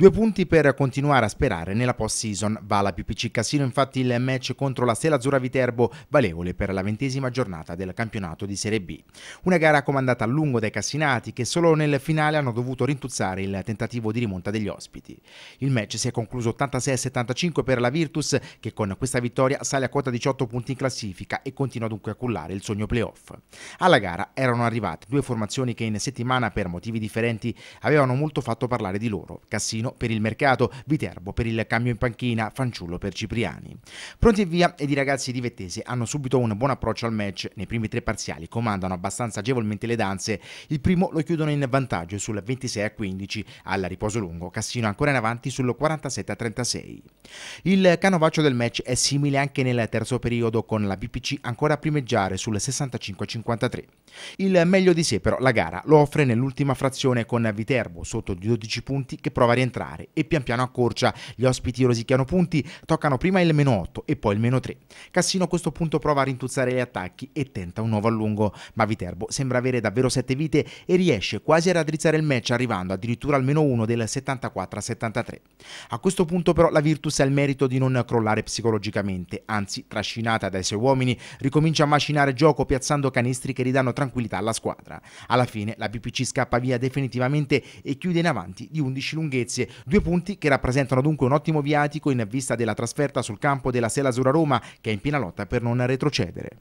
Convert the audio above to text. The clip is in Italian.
Due punti per continuare a sperare nella post-season. Va alla PPC Casino infatti il match contro la Stella Azzurra Viterbo valevole per la ventesima giornata del campionato di Serie B. Una gara comandata a lungo dai Cassinati che solo nel finale hanno dovuto rintuzzare il tentativo di rimonta degli ospiti. Il match si è concluso 86-75 per la Virtus che con questa vittoria sale a quota 18 punti in classifica e continua dunque a cullare il sogno playoff. Alla gara erano arrivate due formazioni che in settimana per motivi differenti avevano molto fatto parlare di loro, Cassino Marino per il mercato, Viterbo per il cambio in panchina, Fanciullo per Cipriani. Pronti e via ed i ragazzi di Vettese hanno subito un buon approccio al match, nei primi tre parziali comandano abbastanza agevolmente le danze, il primo lo chiudono in vantaggio sul 26 a 15, al riposo lungo Cassino ancora in avanti sul 47 a 36. Il canovaccio del match è simile anche nel terzo periodo con la BPC ancora a primeggiare sul 65 a 53. Il meglio di sé però la gara lo offre nell'ultima frazione con Viterbo sotto di 12 punti che prova a rientrare entrare e pian piano accorcia. Gli ospiti rosicchiano punti, toccano prima il meno 8 e poi il meno 3. Cassino a questo punto prova a rintuzzare gli attacchi e tenta un nuovo allungo, ma Viterbo sembra avere davvero 7 vite e riesce quasi a raddrizzare il match arrivando addirittura al meno 1 del 74 73. A questo punto però la Virtus ha il merito di non crollare psicologicamente, anzi trascinata dai suoi uomini ricomincia a macinare gioco piazzando canestri che ridanno tranquillità alla squadra. Alla fine la BPC scappa via definitivamente e chiude in avanti di 11 lunghezze Lazio. Due punti che rappresentano dunque un ottimo viatico in vista della trasferta sul campo della Sela Sura Roma, che è in piena lotta per non retrocedere.